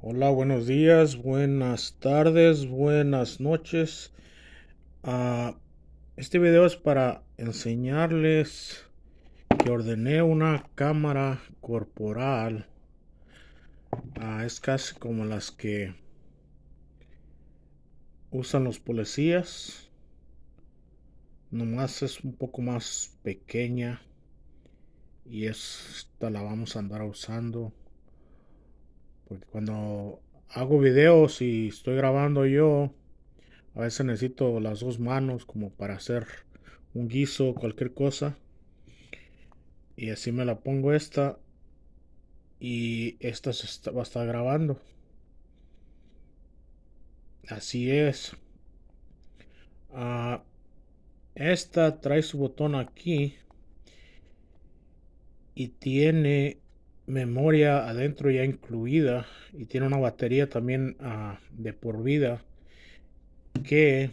Hola, buenos días, buenas tardes, buenas noches. Ah, este video es para enseñarles que ordené una cámara corporal. Ah, es casi como las que usan los policías. Nomás es un poco más pequeña. Y esta la vamos a andar usando. Porque cuando hago videos y estoy grabando yo, a veces necesito las dos manos como para hacer un guiso, o cualquier cosa. Y así me la pongo esta. Y esta se está, va a estar grabando. Así es. Ah, esta trae su botón aquí. Y tiene memoria adentro ya incluida y tiene una batería también ah, de por vida que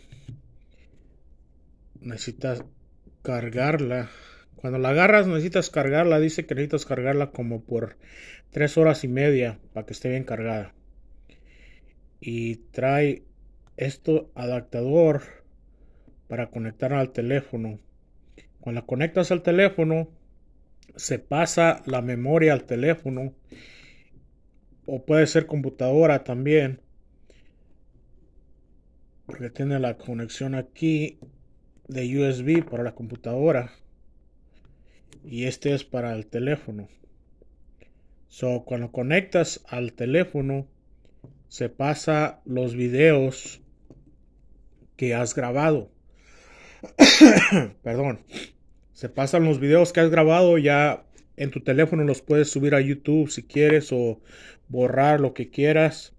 necesitas cargarla. Cuando la agarras necesitas cargarla. Dice que necesitas cargarla como por Tres horas y media para que esté bien cargada. Y trae esto adaptador para conectar al teléfono. Cuando la conectas al teléfono se pasa la memoria al teléfono o puede ser computadora también porque tiene la conexión aquí de USB para la computadora y este es para el teléfono so cuando conectas al teléfono se pasa los videos que has grabado perdón se pasan los videos que has grabado ya en tu teléfono, los puedes subir a YouTube si quieres o borrar lo que quieras.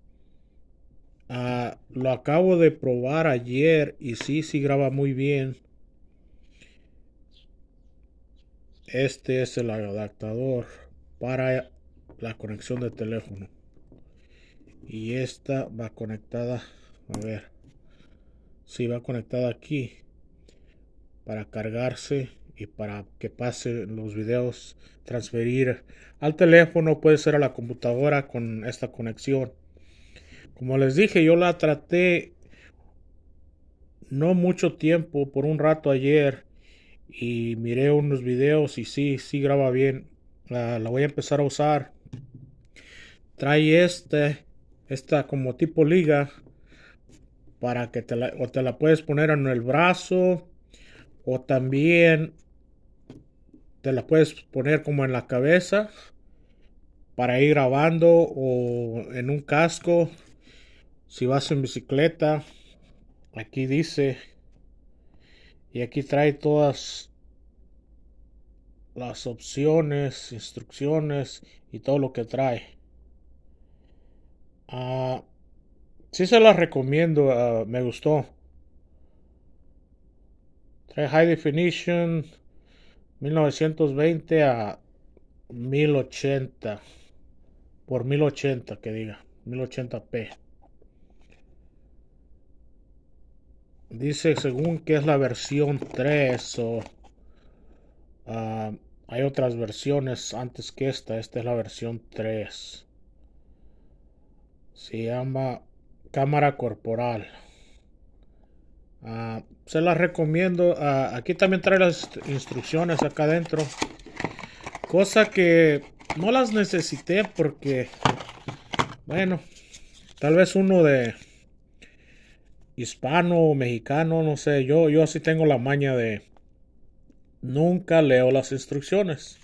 Ah, lo acabo de probar ayer y sí, sí graba muy bien. Este es el adaptador para la conexión de teléfono. Y esta va conectada, a ver, si sí, va conectada aquí para cargarse y para que pasen los videos, transferir al teléfono, puede ser a la computadora con esta conexión. Como les dije, yo la traté no mucho tiempo, por un rato ayer, y miré unos videos y sí, sí graba bien. La, voy a empezar a usar. Trae este, esta como tipo liga, para que te la, o te la puedes poner en el brazo o también te la puedes poner como en la cabeza para ir grabando o en un casco. Si vas en bicicleta, aquí dice y aquí trae todas las opciones, instrucciones y todo lo que trae. si ah, sí se las recomiendo, ah, me gustó. Trae High Definition, 1920 a 1080 por 1080 que diga 1080p dice según que es la versión 3 o ah, hay otras versiones antes que esta esta es la versión 3 se llama cámara corporal Ah, se las recomiendo. Ah, aquí también trae las instrucciones acá adentro. Cosa que no las necesité porque, bueno, tal vez uno de hispano o mexicano, no sé, yo, yo así tengo la maña de nunca leo las instrucciones.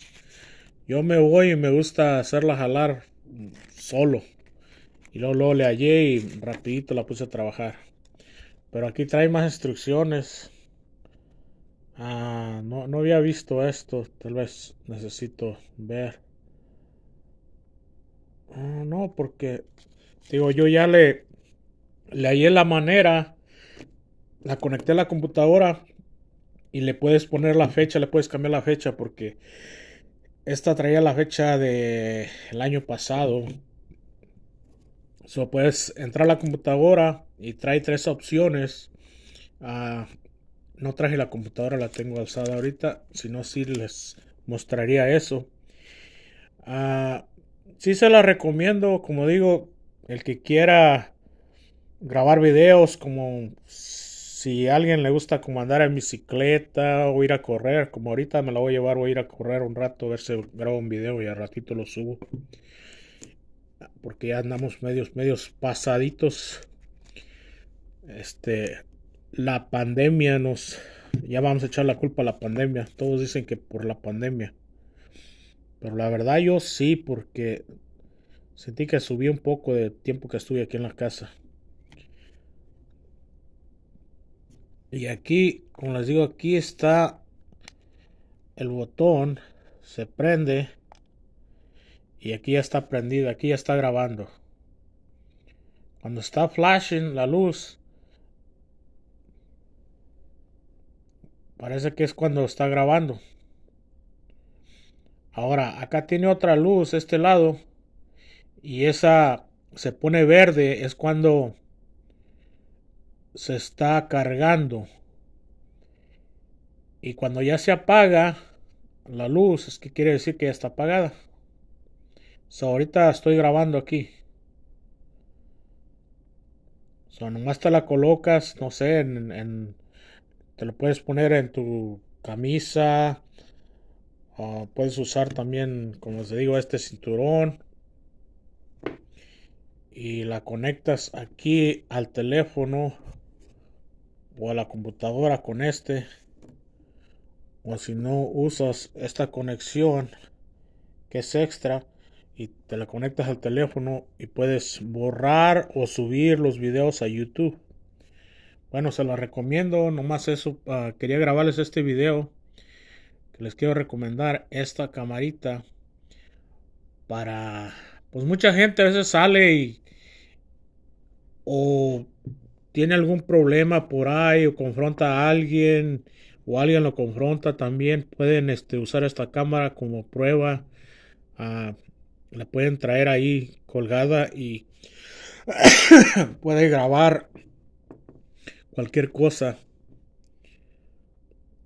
Yo me voy y me gusta hacerla jalar solo. Y luego, luego le hallé y rapidito la puse a trabajar. Pero aquí trae más instrucciones. Ah, no, había visto esto. Tal vez necesito ver. Ah, no, porque digo, yo ya le, Leí hallé la manera. La conecté a la computadora y le puedes poner la fecha, le puedes cambiar la fecha porque esta traía la fecha del año pasado. So puedes entrar a la computadora y trae tres opciones. Ah, no traje la computadora, la tengo alzada ahorita. Si no, sí les mostraría eso. Si ah, sí se la recomiendo, como digo, el que quiera grabar videos, como si a alguien le gusta como andar en bicicleta o ir a correr, como ahorita me la voy a llevar, o a ir a correr un rato, a ver si grabo un video y al ratito lo subo porque ya andamos medios, medios pasaditos. Este, la pandemia nos, ya vamos a echar la culpa a la pandemia. Todos dicen que por la pandemia. Pero la verdad yo sí, porque sentí que subí un poco de tiempo que estuve aquí en la casa. Y aquí, como les digo, aquí está el botón, se prende y aquí ya está prendido, aquí ya está grabando. Cuando está flashing la luz, parece que es cuando está grabando. Ahora, acá tiene otra luz, este lado, y esa se pone verde, es cuando se está cargando. Y cuando ya se apaga la luz, es que quiere decir que ya está apagada ahorita estoy grabando aquí. So, nomás te la colocas, no sé, en, te lo puedes poner en tu camisa. Ah, puedes usar también, como te digo, este cinturón. Y la conectas aquí al teléfono o a la computadora con este. O si no usas esta conexión que es extra, y te la conectas al teléfono y puedes borrar o subir los videos a YouTube. Bueno, se los recomiendo, nomás eso, ah, quería grabarles este video que les quiero recomendar esta camarita para pues mucha gente a veces sale y o tiene algún problema por ahí o confronta a alguien o alguien lo confronta también pueden este, usar esta cámara como prueba ah, la pueden traer ahí colgada y puede grabar cualquier cosa.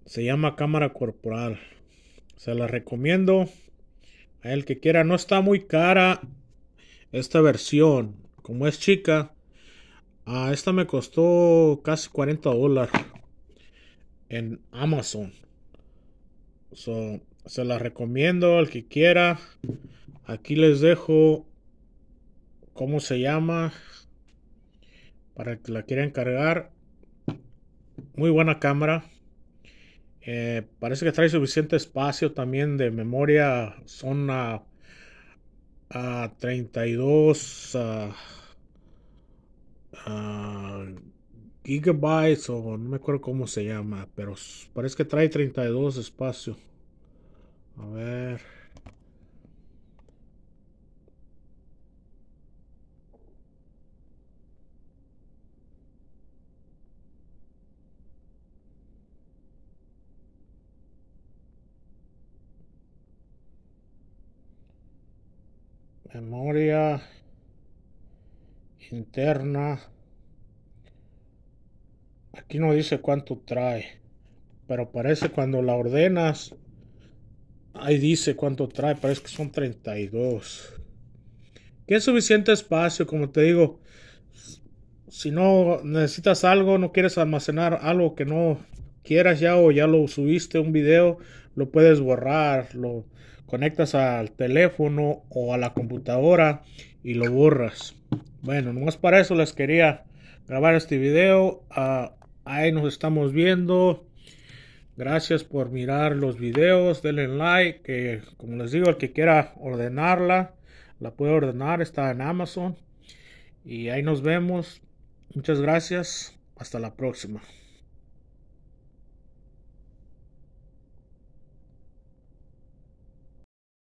Se llama cámara corporal. Se la recomiendo a el que quiera. No está muy cara esta versión. Como es chica, a esta me costó casi 40 dólares en Amazon. So, se la recomiendo al que quiera. Aquí les dejo cómo se llama para que la quieran cargar. Muy buena cámara. Eh, parece que trae suficiente espacio también de memoria. Son a, 32 gigabytes o no me acuerdo cómo se llama. Pero parece que trae 32 espacio. A ver. memoria interna. Aquí no dice cuánto trae, pero parece cuando la ordenas, ahí dice cuánto trae, parece que son 32. Que es suficiente espacio, como te digo. Si no necesitas algo, no quieres almacenar algo que no quieras ya o ya lo subiste un video, lo puedes borrar, lo conectas al teléfono o a la computadora y lo borras. Bueno, no nomás para eso les quería grabar este video. Ah, ahí nos estamos viendo. Gracias por mirar los videos. Denle like. Que, como les digo, el que quiera ordenarla, la puede ordenar. Está en Amazon. Y ahí nos vemos. Muchas gracias. Hasta la próxima.